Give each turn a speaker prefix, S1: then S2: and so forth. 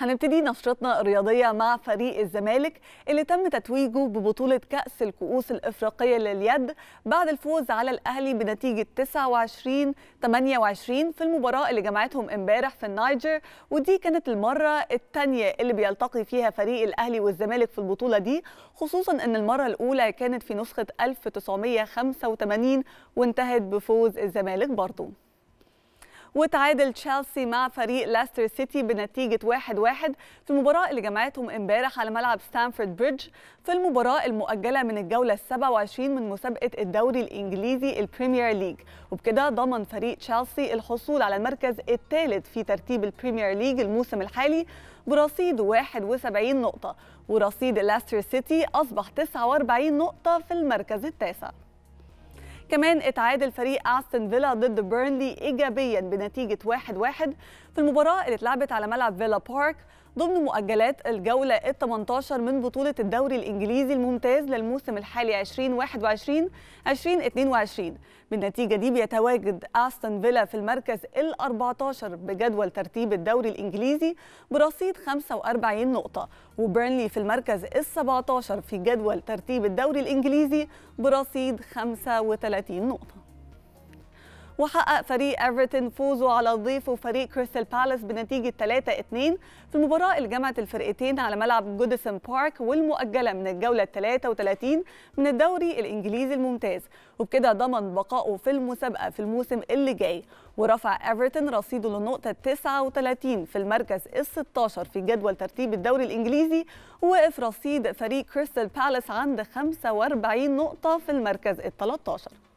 S1: هنبتدي نشرتنا الرياضية مع فريق الزمالك اللي تم تتويجه ببطولة كأس الكؤوس الإفريقية لليد بعد الفوز على الأهلي بنتيجة 29 28 في المباراة اللي جمعتهم امبارح في النايجر ودي كانت المرة الثانية اللي بيلتقي فيها فريق الأهلي والزمالك في البطولة دي خصوصا أن المرة الأولى كانت في نسخة 1985 وانتهت بفوز الزمالك برضه وتعادل تشيلسي مع فريق لاستر سيتي بنتيجة 1-1 في المباراة اللي جمعتهم امبارح على ملعب ستانفورد بريدج في المباراة المؤجلة من الجولة 27 من مسابقة الدوري الإنجليزي البريمير ليج وبكده ضمن فريق تشيلسي الحصول على المركز الثالث في ترتيب البريمير ليج الموسم الحالي برصيد 71 نقطة ورصيد لاستر سيتي أصبح 49 نقطة في المركز التاسع كمان اتعادل فريق أستون فيلا ضد بيرنلي إيجابيا بنتيجة 1-1 في المباراة اللي اتلعبت على ملعب فيلا بارك ضمن مؤجلات الجولة ال 18 من بطولة الدوري الإنجليزي الممتاز للموسم الحالي 2021 2022 بالنتيجة دي بيتواجد أستون فيلا في المركز ال 14 بجدول ترتيب الدوري الإنجليزي برصيد 45 نقطة وبيرنلي في المركز ال 17 في جدول ترتيب الدوري الإنجليزي برصيد 35 نقطة وحقق فريق ايفرتون فوزه على ضيفه فريق كريستال بالاس بنتيجه 3-2 في المباراه اللي جمعت الفرقتين على ملعب جوديسون بارك والمؤجله من الجوله 33 من الدوري الانجليزي الممتاز وبكده ضمن بقائه في المسابقه في الموسم اللي جاي ورفع ايفرتون رصيده للنقطه 39 في المركز ال 16 في جدول ترتيب الدوري الانجليزي ووقف رصيد فريق كريستال بالاس عند 45 نقطه في المركز ال 13